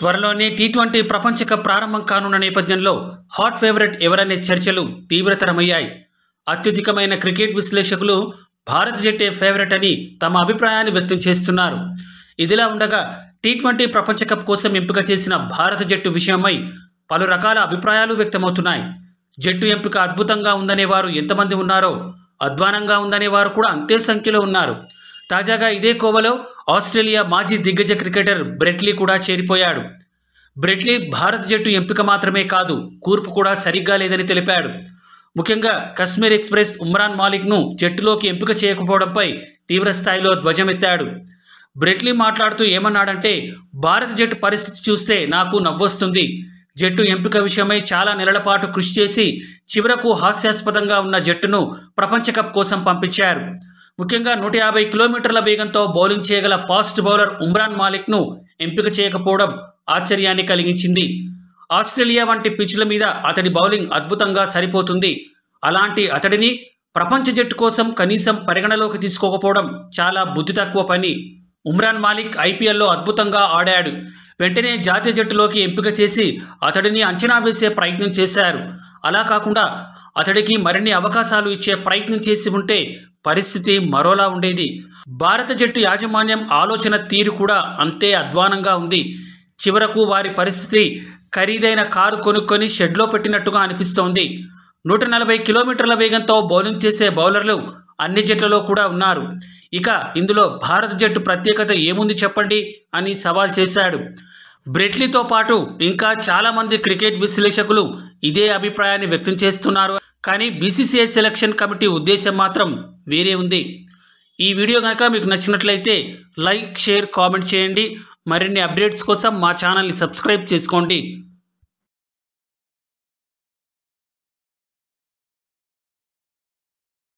త్వరలోనే T twenty ప్రపంచ cup ప్రారంభం కానున్న నేపథ్యంలో హాట్ ఫేవరెట్ ఎవరనే చర్చలు తీవ్రతరమయ్యాయి అత్యధికమైన క్రికెట్ విశ్లేషకులు భారత జట్టే ఫేవరెట్ అని తమ అభిప్రాయాన్ని వ్యక్తం చేస్తున్నారు ఇదిలా ఉండగా టీ ట్వంటీ ప్రపంచ కప్ కోసం ఎంపిక చేసిన భారత జట్టు విషయమై పలు రకాల అభిప్రాయాలు వ్యక్తమవుతున్నాయి జట్టు ఎంపిక అద్భుతంగా ఉందనేవారు ఎంతమంది ఉన్నారో అధ్వానంగా ఉందనేవారు కూడా అంతే సంఖ్యలో ఉన్నారు తాజాగా ఇదే కోవలో ఆస్ట్రేలియా మాజీ దిగ్గజ క్రికెటర్ బ్రెట్లీ కూడా చేరిపోయాడు బ్రెట్లీ భారత జట్టు ఎంపిక మాత్రమే కాదు కూర్పు కూడా సరిగ్గా లేదని తెలిపాడు ముఖ్యంగా కశ్మీర్ ఎక్స్ప్రెస్ ఉమ్రాన్ మాలిక్ను జట్టులోకి ఎంపిక చేయకపోవడంపై తీవ్రస్థాయిలో ధ్వజమెత్తాడు బ్రెట్లీ మాట్లాడుతూ ఏమన్నాడంటే భారత జట్టు పరిస్థితి చూస్తే నాకు నవ్వొస్తుంది జట్టు ఎంపిక విషయమై చాలా నెలల పాటు కృషి చేసి చివరకు హాస్యాస్పదంగా ఉన్న జట్టును ప్రపంచకప్ కోసం పంపించారు ముఖ్యంగా నూట యాభై కిలోమీటర్ల వేగంతో బౌలింగ్ చేయగల ఫాస్ట్ బౌలర్ ఉమ్రాన్ మాలిక్ను ఎంపిక చేయకపోవడం ఆశ్చర్యాన్ని కలిగించింది ఆస్ట్రేలియా వంటి పిచ్ల మీద అతడి బౌలింగ్ అద్భుతంగా సరిపోతుంది అలాంటి అతడిని ప్రపంచ జట్టు కోసం కనీసం పరిగణలోకి తీసుకోకపోవడం చాలా బుద్ధి తక్కువ పని ఉమ్రాన్ మాలిక్ ఐపీఎల్లో అద్భుతంగా ఆడాడు వెంటనే జాతీయ జట్టులోకి ఎంపిక చేసి అతడిని అంచనా వేసే ప్రయత్నం చేశారు అలా కాకుండా అతడికి మరిన్ని అవకాశాలు ఇచ్చే ప్రయత్నం చేసి ఉంటే పరిస్థితి మరోలా ఉండేది భారత జట్టు యాజమాన్యం ఆలోచన తీరు కూడా అంతే అధ్వానంగా ఉంది చివరకు వారి పరిస్థితి ఖరీదైన కారు కొనుక్కొని షెడ్లో పెట్టినట్టుగా అనిపిస్తోంది నూట నలభై కిలోమీటర్ల వేగంతో బౌలింగ్ చేసే బౌలర్లు అన్ని జట్లలో కూడా ఉన్నారు ఇక ఇందులో భారత జట్టు ప్రత్యేకత ఏముంది చెప్పండి అని సవాల్ చేశాడు బ్రెట్లీతో పాటు ఇంకా చాలామంది క్రికెట్ విశ్లేషకులు ఇదే అభిప్రాయాన్ని వ్యక్తం చేస్తున్నారు కానీ బీసీసీఐ సెలక్షన్ కమిటీ ఉద్దేశం మాత్రం వేరే ఉంది ఈ వీడియో కనుక మీకు నచ్చినట్లయితే లైక్ షేర్ కామెంట్ చేయండి మరిన్ని అప్డేట్స్ కోసం మా ఛానల్ని సబ్స్క్రైబ్ చేసుకోండి